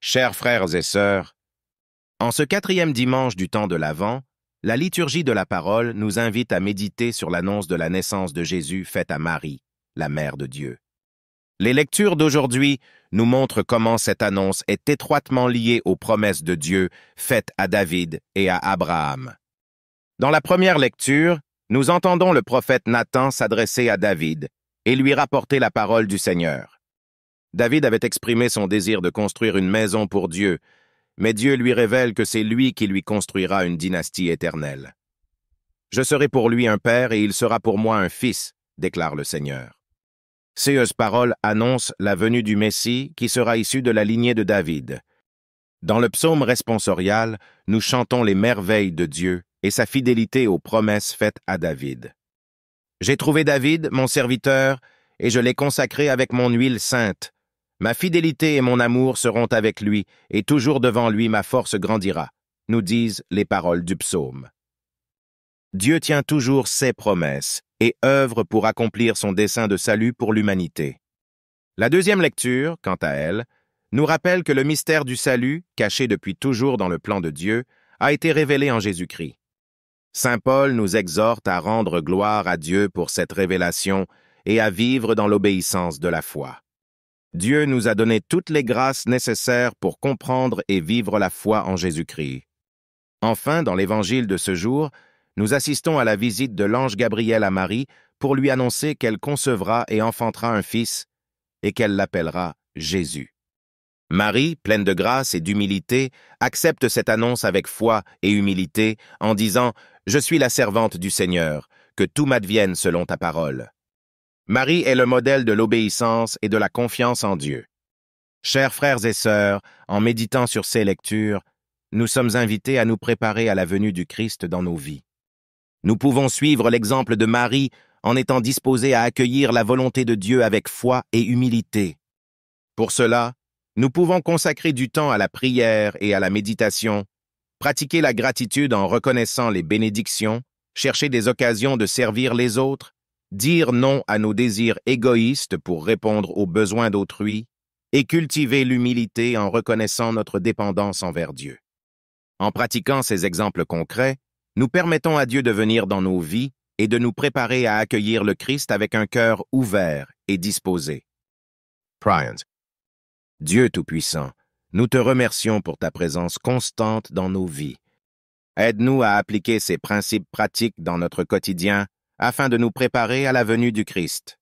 Chers frères et sœurs, en ce quatrième dimanche du temps de l'Avent, la liturgie de la parole nous invite à méditer sur l'annonce de la naissance de Jésus faite à Marie, la Mère de Dieu. Les lectures d'aujourd'hui nous montrent comment cette annonce est étroitement liée aux promesses de Dieu faites à David et à Abraham. Dans la première lecture, nous entendons le prophète Nathan s'adresser à David et lui rapporter la parole du Seigneur. David avait exprimé son désir de construire une maison pour Dieu, mais Dieu lui révèle que c'est lui qui lui construira une dynastie éternelle. Je serai pour lui un père et il sera pour moi un fils, déclare le Seigneur. Ces paroles annoncent la venue du Messie qui sera issu de la lignée de David. Dans le psaume responsorial, nous chantons les merveilles de Dieu et sa fidélité aux promesses faites à David. J'ai trouvé David, mon serviteur, et je l'ai consacré avec mon huile sainte. Ma fidélité et mon amour seront avec lui, et toujours devant lui ma force grandira, nous disent les paroles du psaume. Dieu tient toujours ses promesses et œuvre pour accomplir son dessein de salut pour l'humanité. La deuxième lecture, quant à elle, nous rappelle que le mystère du salut, caché depuis toujours dans le plan de Dieu, a été révélé en Jésus-Christ. Saint Paul nous exhorte à rendre gloire à Dieu pour cette révélation et à vivre dans l'obéissance de la foi. Dieu nous a donné toutes les grâces nécessaires pour comprendre et vivre la foi en Jésus-Christ. Enfin, dans l'évangile de ce jour, nous assistons à la visite de l'ange Gabriel à Marie pour lui annoncer qu'elle concevra et enfantera un fils et qu'elle l'appellera Jésus. Marie, pleine de grâce et d'humilité, accepte cette annonce avec foi et humilité en disant ⁇ Je suis la servante du Seigneur, que tout m'advienne selon ta parole ⁇ Marie est le modèle de l'obéissance et de la confiance en Dieu. Chers frères et sœurs, en méditant sur ces lectures, nous sommes invités à nous préparer à la venue du Christ dans nos vies. Nous pouvons suivre l'exemple de Marie en étant disposés à accueillir la volonté de Dieu avec foi et humilité. Pour cela, nous pouvons consacrer du temps à la prière et à la méditation, pratiquer la gratitude en reconnaissant les bénédictions, chercher des occasions de servir les autres dire non à nos désirs égoïstes pour répondre aux besoins d'autrui, et cultiver l'humilité en reconnaissant notre dépendance envers Dieu. En pratiquant ces exemples concrets, nous permettons à Dieu de venir dans nos vies et de nous préparer à accueillir le Christ avec un cœur ouvert et disposé. Dieu Tout-Puissant, nous te remercions pour ta présence constante dans nos vies. Aide-nous à appliquer ces principes pratiques dans notre quotidien afin de nous préparer à la venue du Christ.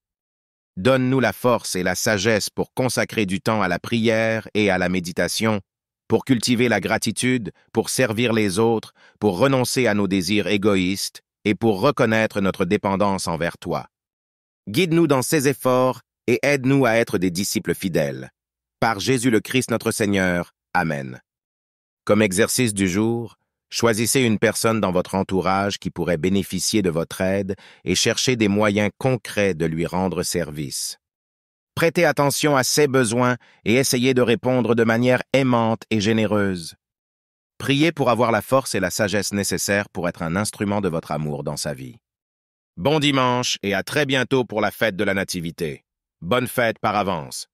Donne-nous la force et la sagesse pour consacrer du temps à la prière et à la méditation, pour cultiver la gratitude, pour servir les autres, pour renoncer à nos désirs égoïstes et pour reconnaître notre dépendance envers toi. Guide-nous dans ces efforts et aide-nous à être des disciples fidèles. Par Jésus le Christ notre Seigneur. Amen. Comme exercice du jour, Choisissez une personne dans votre entourage qui pourrait bénéficier de votre aide et cherchez des moyens concrets de lui rendre service. Prêtez attention à ses besoins et essayez de répondre de manière aimante et généreuse. Priez pour avoir la force et la sagesse nécessaires pour être un instrument de votre amour dans sa vie. Bon dimanche et à très bientôt pour la fête de la Nativité. Bonne fête par avance.